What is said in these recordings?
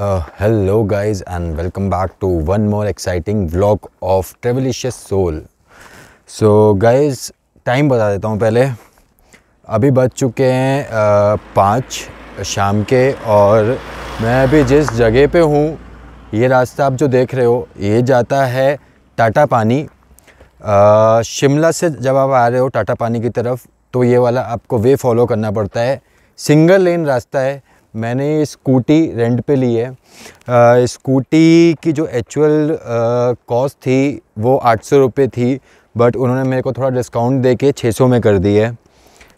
Hello guys and welcome back to one more exciting vlog of Travelicious soul so guys time बता देता हूँ पहले अभी बज चुके हैं uh, पाँच शाम के और मैं अभी जिस जगह पे हूँ ये रास्ता आप जो देख रहे हो ये जाता है टाटा पानी uh, शिमला से जब आप आ रहे हो टाटा पानी की तरफ तो ये वाला आपको वे फॉलो करना पड़ता है सिंगल लेन रास्ता है मैंने स्कूटी रेंट पे ली है स्कूटी की जो एक्चुअल कॉस्ट थी वो आठ सौ रुपये थी बट उन्होंने मेरे को थोड़ा डिस्काउंट दे के छः सौ में कर दी है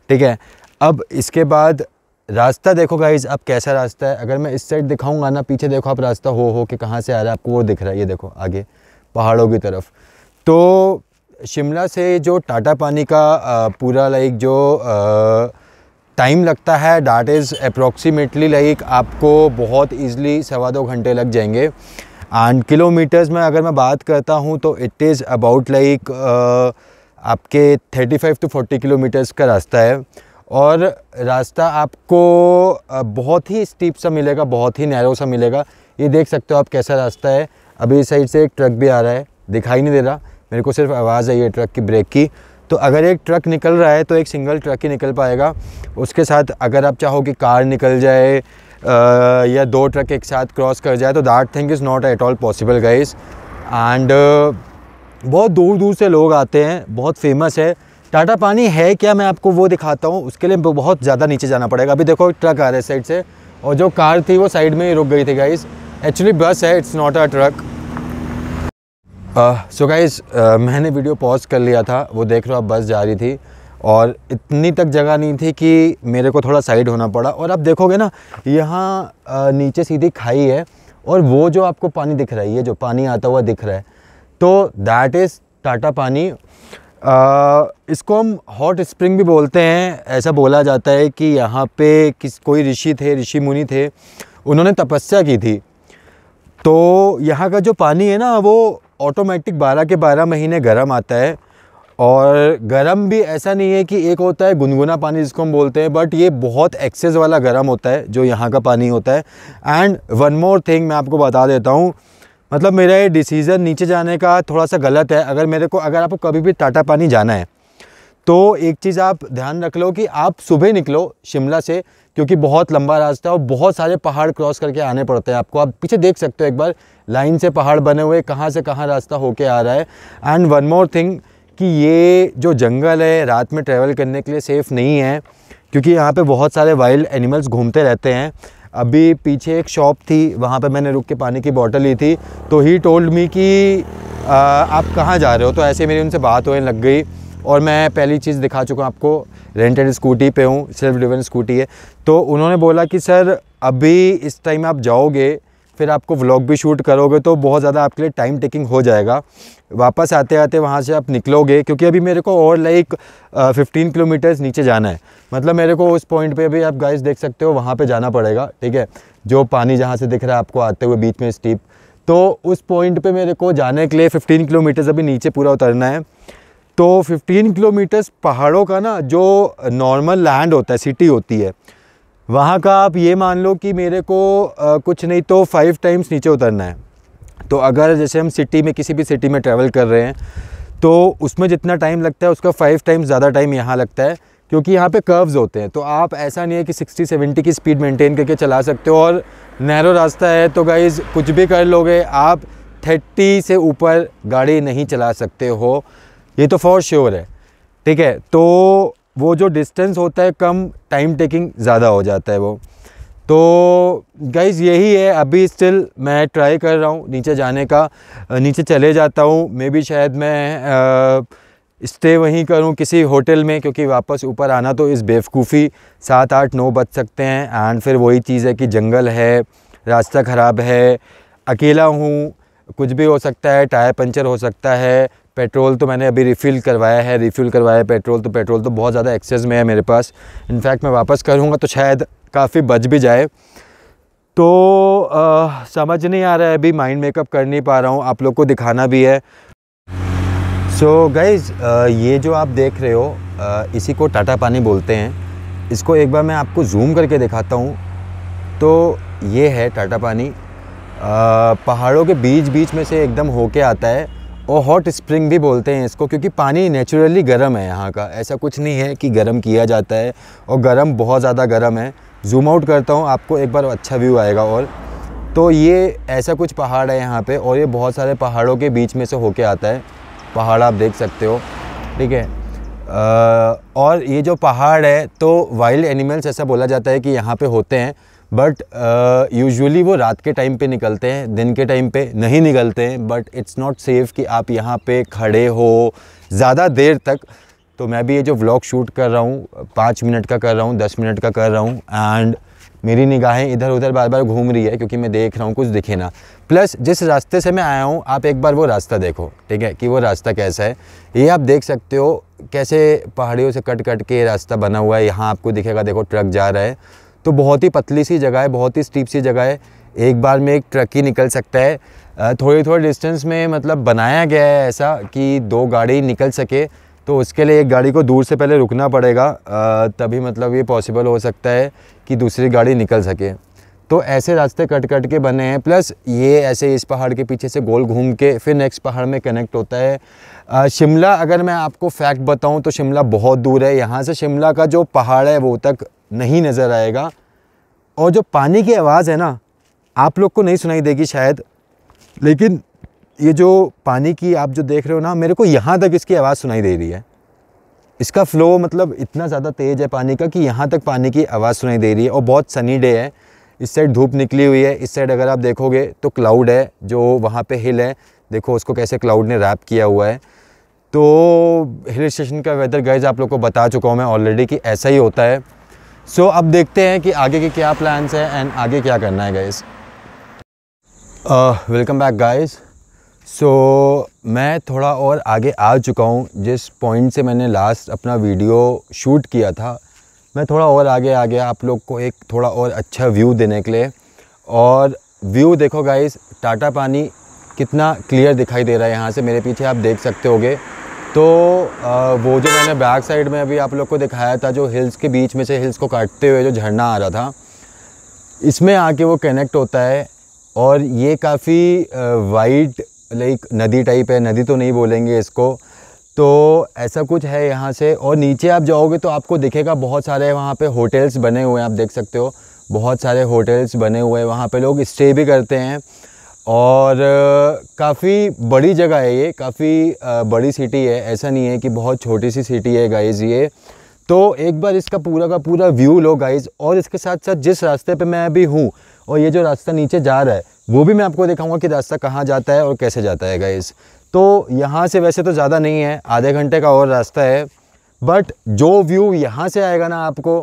ठीक है अब इसके बाद रास्ता देखो गाइज अब कैसा रास्ता है अगर मैं इस साइड दिखाऊंगा ना पीछे देखो आप रास्ता हो हो कि कहाँ से आ रहा है आपको वो दिख रहा है ये देखो आगे पहाड़ों की तरफ तो शिमला से जो टाटा पानी का पूरा लाइक जो आ, टाइम लगता है डैट इज़ अप्रोक्सीमेटली लाइक आपको बहुत ईजिली सवा दो घंटे लग जाएंगे एंड किलोमीटर्स में अगर मैं बात करता हूँ तो इट इज़ अबाउट लाइक आपके 35 टू 40 किलोमीटर्स का रास्ता है और रास्ता आपको बहुत ही स्टीप सा मिलेगा बहुत ही नैरो सा मिलेगा ये देख सकते हो आप कैसा रास्ता है अभी इस साइड से एक ट्रक भी आ रहा है दिखाई नहीं दे रहा मेरे को सिर्फ आवाज़ आई है ट्रक की ब्रेक की तो अगर एक ट्रक निकल रहा है तो एक सिंगल ट्रक ही निकल पाएगा उसके साथ अगर आप चाहो कि कार निकल जाए या दो ट्रक एक साथ क्रॉस कर जाए तो that thing is not at all possible guys and बहुत दूर दूर से लोग आते हैं बहुत फेमस है टाटा पानी है क्या मैं आपको वो दिखाता हूँ उसके लिए बहुत ज़्यादा नीचे जाना पड़ेगा अभी देखो ट्रक आ रहा है साइड से और जो कार थी वो साइड में ही रुक गई थी गाइज़ एक्चुअली बस है it's not a truck so guys मैंने वीडियो पॉज कर लिया था वो देख रहे हो आप बस जा रही थी और इतनी तक जगह नहीं थी कि मेरे को थोड़ा साइड होना पड़ा और आप देखोगे ना यहाँ नीचे सीधी खाई है और वो जो आपको पानी दिख रहा है जो पानी आता हुआ दिख रहा है तो दैट इज़ टाटा पानी आ, इसको हम हॉट स्प्रिंग भी बोलते हैं ऐसा बोला जाता है कि यहाँ पे किस कोई ऋषि थे ऋषि मुनि थे उन्होंने तपस्या की थी तो यहाँ का जो पानी है ना वो ऑटोमेटिक बारह के बारह महीने गर्म आता है और गर्म भी ऐसा नहीं है कि एक होता है गुनगुना पानी जिसको हम बोलते हैं बट ये बहुत एक्सेस वाला गर्म होता है जो यहाँ का पानी होता है एंड वन मोर थिंग मैं आपको बता देता हूँ मतलब मेरा ये डिसीज़न नीचे जाने का थोड़ा सा गलत है अगर मेरे को अगर आपको कभी भी टाटा पानी जाना है तो एक चीज़ आप ध्यान रख लो कि आप सुबह निकलो शिमला से क्योंकि बहुत लंबा रास्ता है और बहुत सारे पहाड़ क्रॉस करके आने पड़ते हैं आपको आप पीछे देख सकते हो एक बार लाइन से पहाड़ बने हुए कहाँ से कहाँ रास्ता होके आ रहा है एंड वन मोर थिंग कि ये जो जंगल है रात में ट्रैवल करने के लिए सेफ़ नहीं है क्योंकि यहाँ पे बहुत सारे वाइल्ड एनिमल्स घूमते रहते हैं अभी पीछे एक शॉप थी वहाँ पे मैंने रुक के पानी की बॉटल ली थी तो ही टोल्ड मी कि आ, आप कहाँ जा रहे हो तो ऐसे मेरी उनसे बात होने लग गई और मैं पहली चीज़ दिखा चुका हूँ आपको रेंटेड स्कूटी पे हूँ सेल्फ ड्रिवन स्कूटी है तो उन्होंने बोला कि सर अभी इस टाइम आप जाओगे फिर आपको व्लॉग भी शूट करोगे तो बहुत ज़्यादा आपके लिए टाइम टेकिंग हो जाएगा वापस आते आते वहाँ से आप निकलोगे क्योंकि अभी मेरे को और लाइक फिफ्टीन किलोमीटर्स नीचे जाना है मतलब मेरे को उस पॉइंट पर भी आप गाइस देख सकते हो वहाँ पर जाना पड़ेगा ठीक है जो पानी जहाँ से दिख रहा है आपको आते हुए बीच में स्टीप तो उस पॉइंट पे मेरे को जाने के लिए 15 किलोमीटर्स अभी नीचे पूरा उतरना है तो 15 किलोमीटर्स पहाड़ों का ना जो नॉर्मल लैंड होता है सिटी होती है वहाँ का आप ये मान लो कि मेरे को आ, कुछ नहीं तो फाइव टाइम्स नीचे उतरना है तो अगर जैसे हम सिटी में किसी भी सिटी में ट्रैवल कर रहे हैं तो उसमें जितना टाइम लगता है उसका फाइव टाइम्स ज़्यादा टाइम यहाँ लगता है क्योंकि यहाँ पे कर्व्स होते हैं तो आप ऐसा नहीं है कि 60 70 की स्पीड मेंटेन करके चला सकते हो और नहरों रास्ता है तो गाइज़ कुछ भी कर लोगे आप 30 से ऊपर गाड़ी नहीं चला सकते हो ये तो फॉर श्योर है ठीक है तो वो जो डिस्टेंस होता है कम टाइम टेकिंग ज़्यादा हो जाता है वो तो गाइज यही है अभी स्टिल मैं ट्राई कर रहा हूँ नीचे जाने का नीचे चले जाता हूँ मे बी शायद मैं स्टे वहीं करूँ किसी होटल में क्योंकि वापस ऊपर आना तो इस बेवकूफ़ी सात आठ नौ बज सकते हैं एंड फिर वही चीज़ है कि जंगल है रास्ता ख़राब है अकेला हूँ कुछ भी हो सकता है टायर पंचर हो सकता है पेट्रोल तो मैंने अभी रिफ़िल करवाया है रिफ़िल करवाया पेट्रोल तो पेट्रोल तो बहुत ज़्यादा एक्सेस में है मेरे पास इनफैक्ट मैं वापस करूँगा तो शायद काफ़ी बच भी जाए तो आ, समझ नहीं आ रहा है अभी माइंड मेकअप कर नहीं पा रहा हूँ आप लोग को दिखाना भी है सो so, गाइज़ ये जो आप देख रहे हो आ, इसी को टाटा पानी बोलते हैं इसको एक बार मैं आपको जूम करके दिखाता हूँ तो ये है टाटा पानी आ, पहाड़ों के बीच बीच में से एकदम होके आता है और हॉट स्प्रिंग भी बोलते हैं इसको क्योंकि पानी नेचुरली गर्म है यहाँ का ऐसा कुछ नहीं है कि गर्म किया जाता है और गर्म बहुत ज़्यादा गर्म है जूम आउट करता हूँ आपको एक बार अच्छा व्यू आएगा और तो ये ऐसा कुछ पहाड़ है यहाँ पे और ये बहुत सारे पहाड़ों के बीच में से होके आता है पहाड़ आप देख सकते हो ठीक है और ये जो पहाड़ है तो वाइल्ड एनिमल्स ऐसा बोला जाता है कि यहाँ पर होते हैं बट यूजुअली uh, वो रात के टाइम पे निकलते हैं दिन के टाइम पे नहीं निकलते हैं बट इट्स नॉट सेफ़ कि आप यहाँ पे खड़े हो ज़्यादा देर तक तो मैं भी ये जो व्लॉग शूट कर रहा हूँ पाँच मिनट का कर रहा हूँ दस मिनट का कर रहा हूँ एंड मेरी निगाहें इधर उधर बार बार घूम रही है क्योंकि मैं देख रहा हूँ कुछ दिखे ना प्लस जिस रास्ते से मैं आया हूँ आप एक बार वो रास्ता देखो ठीक है कि वो रास्ता कैसा है ये आप देख सकते हो कैसे पहाड़ियों से कट कट के रास्ता बना हुआ है यहाँ आपको दिखेगा देखो ट्रक जा रहा है तो बहुत ही पतली सी जगह है बहुत ही स्टीप सी जगह है एक बार में एक ट्रक ही निकल सकता है थोड़ी थोड़ी डिस्टेंस में मतलब बनाया गया है ऐसा कि दो गाड़ी निकल सके तो उसके लिए एक गाड़ी को दूर से पहले रुकना पड़ेगा तभी मतलब ये पॉसिबल हो सकता है कि दूसरी गाड़ी निकल सके तो ऐसे रास्ते कट कट के बने हैं प्लस ये ऐसे इस पहाड़ के पीछे से गोल घूम के फिर नेक्स्ट पहाड़ में कनेक्ट होता है शिमला अगर मैं आपको फैक्ट बताऊं तो शिमला बहुत दूर है यहाँ से शिमला का जो पहाड़ है वो तक नहीं नज़र आएगा और जो पानी की आवाज़ है ना आप लोग को नहीं सुनाई देगी शायद लेकिन ये जो पानी की आप जो देख रहे हो ना मेरे को यहाँ तक इसकी आवाज़ सुनाई दे रही है इसका फ़्लो मतलब इतना ज़्यादा तेज़ है पानी का कि यहाँ तक पानी की आवाज़ सुनाई दे रही है और बहुत सनी डे है इस साइड धूप निकली हुई है इस साइड अगर आप देखोगे तो क्लाउड है जो वहाँ पे हिल है देखो उसको कैसे क्लाउड ने रैप किया हुआ है तो हिल स्टेशन का वेदर गाइज आप लोग को बता चुका हूँ मैं ऑलरेडी कि ऐसा ही होता है सो so, अब देखते हैं कि आगे के क्या प्लान्स हैं एंड आगे क्या करना है guys welcome back guys so मैं थोड़ा और आगे आ चुका हूँ जिस पॉइंट से मैंने लास्ट अपना वीडियो शूट किया था मैं थोड़ा और आगे आ गया आप लोग को एक थोड़ा और अच्छा व्यू देने के लिए और व्यू देखो गाइज़ टाटा पानी कितना क्लियर दिखाई दे रहा है यहाँ से मेरे पीछे आप देख सकते होगे तो वो जो मैंने बैक साइड में अभी आप लोग को दिखाया था जो हिल्स के बीच में से हिल्स को काटते हुए जो झरना आ रहा था इसमें आके वो कनेक्ट होता है और ये काफ़ी वाइड लाइक नदी टाइप है नदी तो नहीं बोलेंगे इसको तो ऐसा कुछ है यहाँ से और नीचे आप जाओगे तो आपको दिखेगा बहुत सारे वहाँ पे होटल्स बने हुए हैं आप देख सकते हो बहुत सारे होटल्स बने हुए हैं वहाँ पे लोग स्टे भी करते हैं और काफ़ी बड़ी जगह है ये काफ़ी बड़ी सिटी है ऐसा नहीं है कि बहुत छोटी सी सिटी है गाइज़ ये तो एक बार इसका पूरा का पूरा व्यू लो गाइज़ और इसके साथ साथ जिस रास्ते पे मैं अभी हूँ और ये जो रास्ता नीचे जा रहा है वो भी मैं आपको दिखाऊंगा कि रास्ता कहाँ जाता है और कैसे जाता है गाइज़ तो यहाँ से वैसे तो ज़्यादा नहीं है आधे घंटे का और रास्ता है बट जो व्यू यहाँ से आएगा ना आपको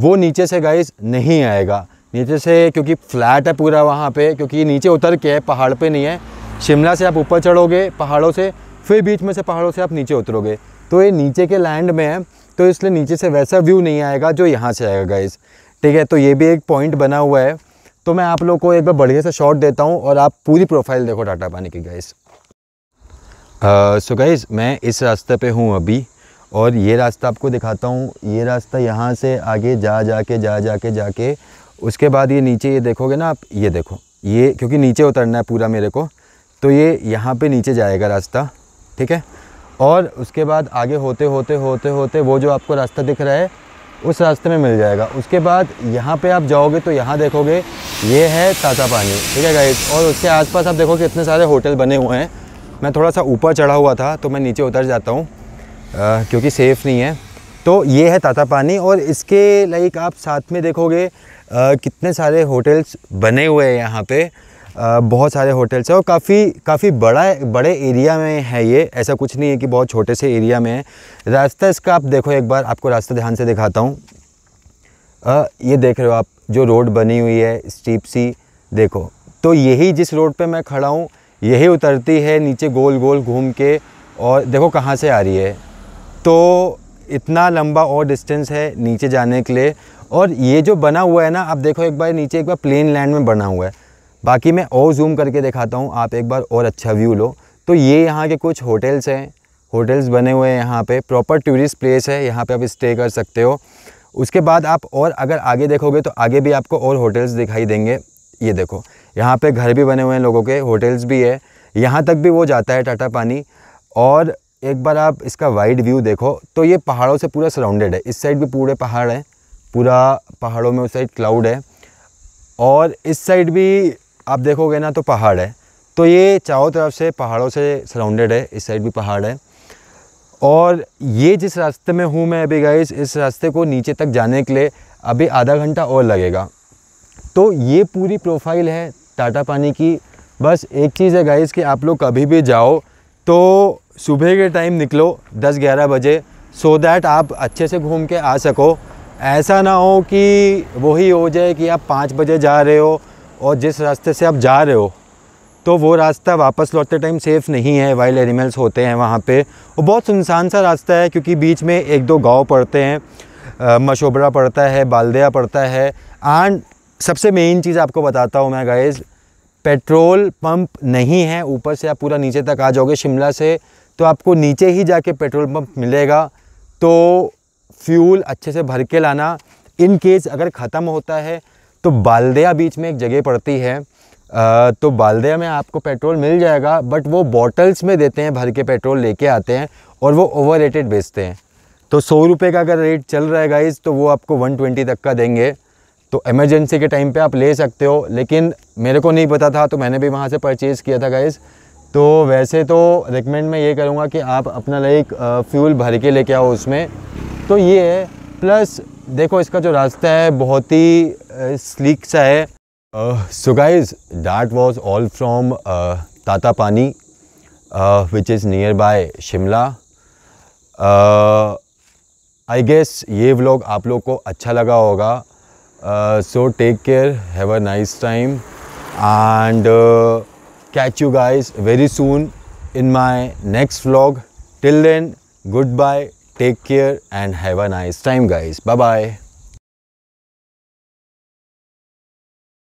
वो नीचे से गाइज़ नहीं आएगा नीचे से क्योंकि फ्लैट है पूरा वहाँ पे क्योंकि नीचे उतर के है पहाड़ पे नहीं है शिमला से आप ऊपर चढ़ोगे पहाड़ों से फिर बीच में से पहाड़ों से आप नीचे उतरोगे तो ये नीचे के लैंड में है तो इसलिए नीचे से वैसा व्यू नहीं आएगा जो यहाँ से आएगा गाइज ठीक है तो ये भी एक पॉइंट बना हुआ है तो मैं आप लोग को एक बार बढ़िया से शॉट देता हूँ और आप पूरी प्रोफाइल देखो टाटा पानी की गाइज सो गाइज मैं इस रास्ते पे हूँ अभी और ये रास्ता आपको दिखाता हूँ ये रास्ता यहाँ से आगे जा जा के जा जा के जाके उसके बाद ये नीचे ये देखोगे ना आप ये देखो ये क्योंकि नीचे उतरना है पूरा मेरे को तो ये यहाँ पे नीचे जाएगा रास्ता ठीक है और उसके बाद आगे होते होते होते होते वो जो आपको रास्ता दिख रहा है उस रास्ते में मिल जाएगा उसके बाद यहाँ पे आप जाओगे तो यहाँ देखोगे ये है ताज़ा पानी ठीक है गाइस और उसके आसपास आप देखोगे इतने सारे होटल बने हुए हैं मैं थोड़ा सा ऊपर चढ़ा हुआ था तो मैं नीचे उतर जाता हूँ क्योंकि सेफ़ नहीं है तो ये है ताता पानी और इसके लाइक आप साथ में देखोगे कितने सारे होटल्स बने हुए हैं यहाँ पे बहुत सारे होटल्स हैं और काफ़ी काफ़ी बड़ा बड़े एरिया में है ये ऐसा कुछ नहीं है कि बहुत छोटे से एरिया में है रास्ता इसका आप देखो एक बार आपको रास्ता ध्यान से दिखाता हूँ ये देख रहे हो आप जो रोड बनी हुई है स्टीप सी देखो तो यही जिस रोड पर मैं खड़ा हूँ यही उतरती है नीचे गोल गोल घूम के और देखो कहाँ से आ रही है तो इतना लंबा और डिस्टेंस है नीचे जाने के लिए और ये जो बना हुआ है ना आप देखो एक बार नीचे एक बार प्लेन लैंड में बना हुआ है बाकी मैं और जूम करके दिखाता हूँ आप एक बार और अच्छा व्यू लो तो ये यहाँ के कुछ होटल्स हैं होटल्स बने हुए हैं यहाँ पे प्रॉपर टूरिस्ट प्लेस है यहाँ पे आप स्टे कर सकते हो उसके बाद आप और अगर आगे देखोगे तो आगे भी आपको और होटल्स दिखाई देंगे ये देखो यहाँ पे घर भी बने हुए हैं लोगों के होटल्स भी है यहाँ तक भी वो जाता है टाटा पानी और एक बार आप इसका वाइड व्यू देखो तो ये पहाड़ों से पूरा सराउंडेड है इस साइड भी पूरे पहाड़ हैं पूरा पहाड़ों में उस साइड क्लाउड है और इस साइड भी आप देखोगे ना तो पहाड़ है तो ये चारों तरफ से पहाड़ों से सराउंडेड है इस साइड भी पहाड़ है और ये जिस रास्ते में हूँ मैं अभी गई इस रास्ते को नीचे तक जाने के लिए अभी आधा घंटा और लगेगा तो ये पूरी प्रोफाइल है टाटा पानी की बस एक चीज़ है गाइस कि आप लोग कभी भी जाओ तो सुबह के टाइम निकलो 10-11 बजे सो so दैट आप अच्छे से घूम के आ सको ऐसा ना हो कि वही हो जाए कि आप पाँच बजे जा रहे हो और जिस रास्ते से आप जा रहे हो तो वो रास्ता वापस लौटते टाइम सेफ़ नहीं है वाइल्ड एनिमल्स होते हैं वहाँ पे और बहुत सुनसान सा रास्ता है क्योंकि बीच में एक दो गांव पड़ते हैं मशोबरा पड़ता है बालदिया पड़ता है एंड सबसे मेन चीज़ आपको बताता हूँ मैं गाइज़ पेट्रोल पंप नहीं है ऊपर से आप पूरा नीचे तक आ जाओगे शिमला से तो आपको नीचे ही जाके पेट्रोल पंप मिलेगा तो फ्यूल अच्छे से भर के लाना इन केस अगर ख़त्म होता है तो बालदया बीच में एक जगह पड़ती है तो बालदेया में आपको पेट्रोल मिल जाएगा बट वो बॉटल्स में देते हैं भर के पेट्रोल लेके आते हैं और वो ओवर रेटेड बेचते हैं तो सौ रुपये का अगर रेट चल रहा है गाइज़ तो वो आपको वन ट्वेंटी तक का देंगे तो एमरजेंसी के टाइम पे आप ले सकते हो लेकिन मेरे को नहीं पता था तो मैंने भी वहाँ से परचेज़ किया था गाइज़ तो वैसे तो रिकमेंड मैं ये करूँगा कि आप अपना लाइक फ्यूल भर के लेके आओ उसमें तो ये है प्लस देखो इसका जो रास्ता है बहुत ही स्लीक सा है so guys that was all from Tata Pani which is nearby Shimla I guess ये व्लॉग आप लोग को अच्छा लगा होगा so take care have a nice time and catch you guys very soon in my next vlog till then goodbye Take care and have a nice time guys. Bye-bye.